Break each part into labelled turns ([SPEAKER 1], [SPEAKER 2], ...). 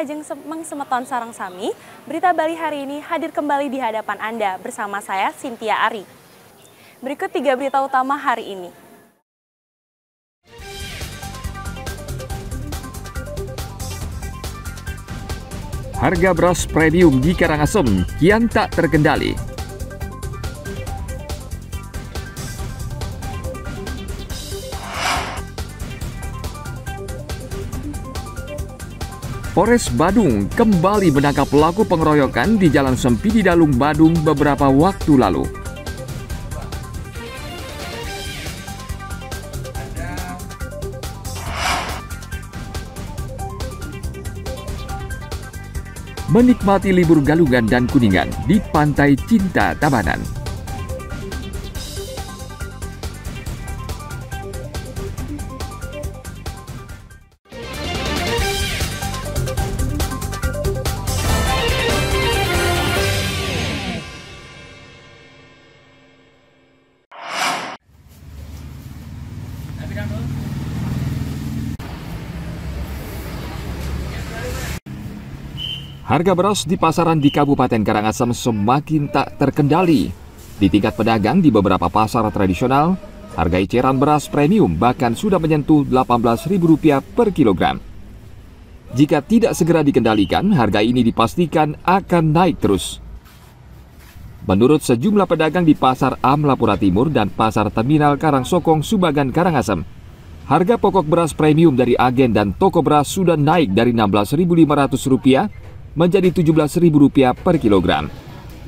[SPEAKER 1] Lajeng Semeng Semeton Sarang Sami, berita Bali hari ini hadir kembali di hadapan Anda bersama saya, Cynthia Ari. Berikut tiga berita utama hari ini. Harga beras premium di Karangasem kian tak terkendali. Polres Badung kembali menangkap pelaku pengeroyokan di Jalan Sempidi Dalung Badung beberapa waktu lalu. Menikmati libur galungan dan kuningan di Pantai Cinta Tabanan. Harga beras di pasaran di Kabupaten Karangasem semakin tak terkendali. Di tingkat pedagang di beberapa pasar tradisional, harga eceran beras premium bahkan sudah menyentuh Rp18.000 per kilogram. Jika tidak segera dikendalikan, harga ini dipastikan akan naik terus. Menurut sejumlah pedagang di Pasar Amlapura Timur dan Pasar Terminal Karangsokong, Subagan, Karangasem, harga pokok beras premium dari agen dan toko beras sudah naik dari Rp16.500 menjadi Rp17.000 per kilogram.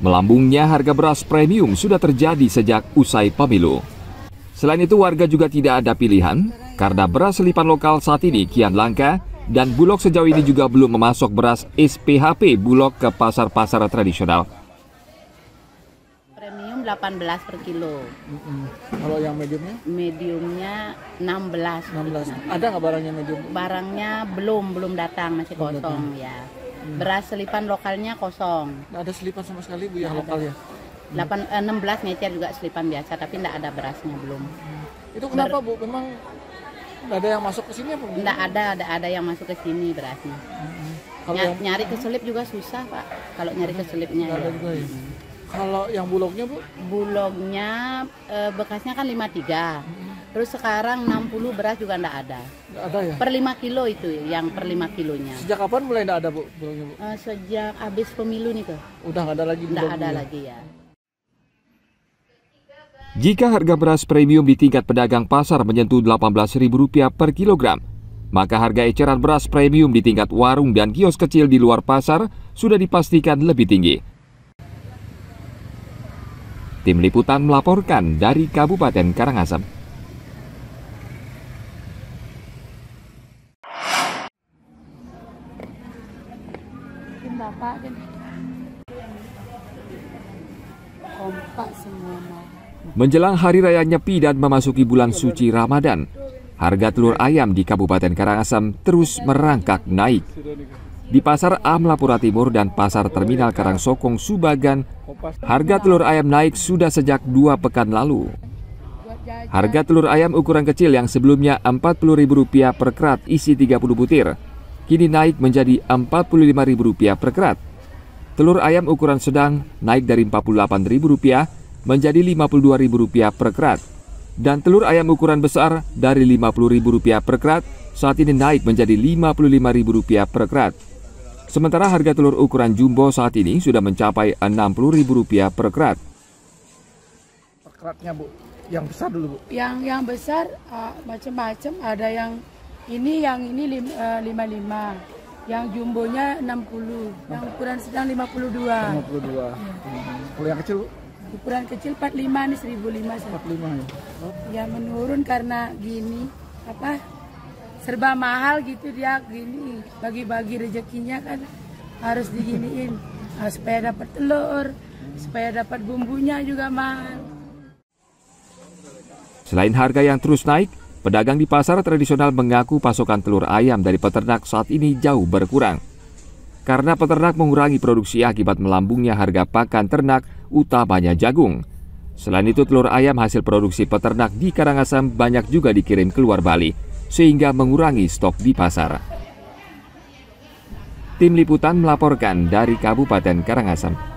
[SPEAKER 1] Melambungnya harga beras premium sudah terjadi sejak usai pemilu. Selain itu warga juga tidak ada pilihan karena beras selipan lokal saat ini kian langka dan Bulog sejauh ini juga belum memasok beras SPHP Bulog ke pasar-pasar tradisional. Premium 18 per kilo. Mm -hmm. Kalau yang mediumnya? Mediumnya 16. 16. Ada nggak barangnya medium? Barangnya belum belum datang masih kosong ya. Beras selipan lokalnya kosong. Nggak ada selipan sama sekali Bu yang lokal ya? 8, hmm. eh, enam 16 meter juga selipan biasa, tapi nggak ada berasnya belum. Hmm. Itu kenapa Ber Bu? Memang nggak ada yang masuk ke sini apa? Nggak ada, ada, ada yang masuk ke sini berasnya. Hmm. Kalau Ny yang... Nyari keselip hmm. juga susah Pak, kalau nyari keselipnya. selipnya ya. ya? Kalau yang bulognya Bu? Bulognya eh, bekasnya kan 53. Hmm Terus sekarang 60 beras juga enggak ada. Enggak ada ya? Per 5 kilo itu yang per 5 kilonya. Sejak kapan mulai enggak ada, Bu? bu? Uh, sejak habis pemilu nih, tuh. Udah enggak ada lagi? Enggak ada ya. lagi ya. Jika harga beras premium di tingkat pedagang pasar menyentuh Rp18.000 per kilogram, maka harga eceran beras premium di tingkat warung dan kios kecil di luar pasar sudah dipastikan lebih tinggi. Tim Liputan melaporkan dari Kabupaten Karangasem. Menjelang Hari Raya Nyepi dan memasuki bulan suci Ramadan, harga telur ayam di Kabupaten Karangasem terus merangkak naik. Di Pasar Amlapura Timur dan Pasar Terminal Karangsokong, Subagan, harga telur ayam naik sudah sejak dua pekan lalu. Harga telur ayam ukuran kecil yang sebelumnya Rp40.000 per kerat isi 30 butir, kini naik menjadi Rp45.000 per kerat telur ayam ukuran sedang naik dari Rp48.000 menjadi Rp52.000 per kerat. Dan telur ayam ukuran besar dari Rp50.000 per kerat saat ini naik menjadi Rp55.000 per kerat. Sementara harga telur ukuran jumbo saat ini sudah mencapai Rp60.000 per kerat. Per keratnya, Bu. Yang besar dulu, Bu. Yang yang besar uh, macam-macam, ada yang ini yang ini lim, uh, yang jumbonya 60, yang ukuran sedang 52. 52. Ya. Hmm. Kalau yang kecil? Ukuran kecil 45 nih 1005. 45 ya. Oh. Ya menurun karena gini apa serba mahal gitu dia gini bagi-bagi rezekinya kan harus diginiin nah, supaya dapat telur supaya dapat bumbunya juga mahal Selain harga yang terus naik, Pedagang di pasar tradisional mengaku pasokan telur ayam dari peternak saat ini jauh berkurang. Karena peternak mengurangi produksi akibat melambungnya harga pakan ternak, utamanya jagung. Selain itu, telur ayam hasil produksi peternak di Karangasem banyak juga dikirim keluar Bali, sehingga mengurangi stok di pasar. Tim Liputan melaporkan dari Kabupaten Karangasem.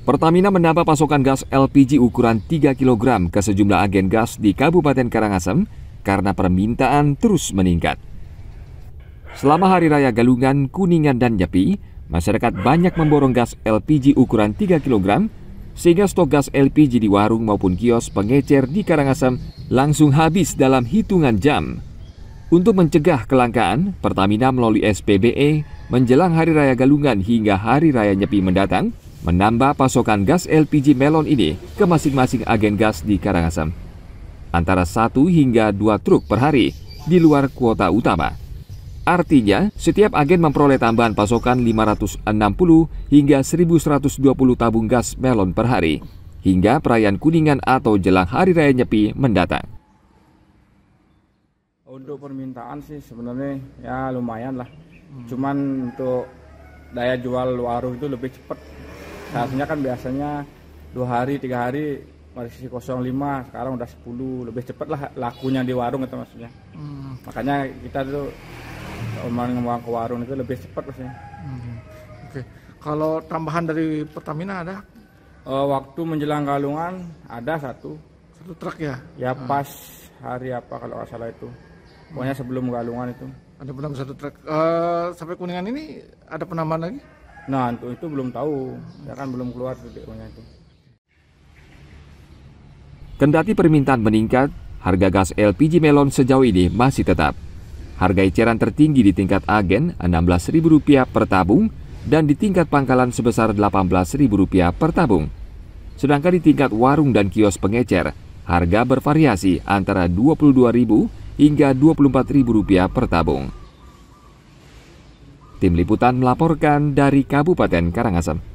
[SPEAKER 1] Pertamina menambah pasokan gas LPG ukuran 3 kg ke sejumlah agen gas di Kabupaten Karangasem karena permintaan terus meningkat. Selama Hari Raya Galungan, Kuningan, dan Nyepi, masyarakat banyak memborong gas LPG ukuran 3 kg sehingga stok gas LPG di warung maupun kios pengecer di Karangasem langsung habis dalam hitungan jam. Untuk mencegah kelangkaan, Pertamina melalui SPBE menjelang Hari Raya Galungan hingga Hari Raya Nyepi mendatang menambah pasokan gas LPG melon ini ke masing-masing agen gas di Karangasem. Antara satu hingga dua truk per hari di luar kuota utama. Artinya, setiap agen memperoleh tambahan pasokan 560 hingga 1120 tabung gas melon per hari, hingga perayaan kuningan atau jelang Hari Raya Nyepi mendatang. Untuk permintaan sih sebenarnya ya lumayan lah. Cuman untuk daya jual luar itu lebih cepat seharusnya kan biasanya dua hari tiga hari masih 05 sekarang udah sepuluh lebih cepat lah lakunya di warung itu maksudnya hmm. makanya kita itu orang ngomong ke warung itu lebih cepat maksudnya hmm. oke okay. kalau tambahan dari Pertamina ada uh, waktu menjelang galungan ada satu satu truk ya ya hmm. pas hari apa kalau nggak salah itu pokoknya hmm. sebelum galungan itu ada penambahan satu truk uh, sampai kuningan ini ada penambahan lagi Nah untuk itu belum tahu, ya kan belum keluar videonya itu. Kendati permintaan meningkat, harga gas LPG melon sejauh ini masih tetap. Harga eceran tertinggi di tingkat agen Rp16.000 per tabung dan di tingkat pangkalan sebesar Rp18.000 per tabung. Sedangkan di tingkat warung dan kios pengecer, harga bervariasi antara Rp22.000 hingga Rp24.000 per tabung. Tim Liputan melaporkan dari Kabupaten Karangasem.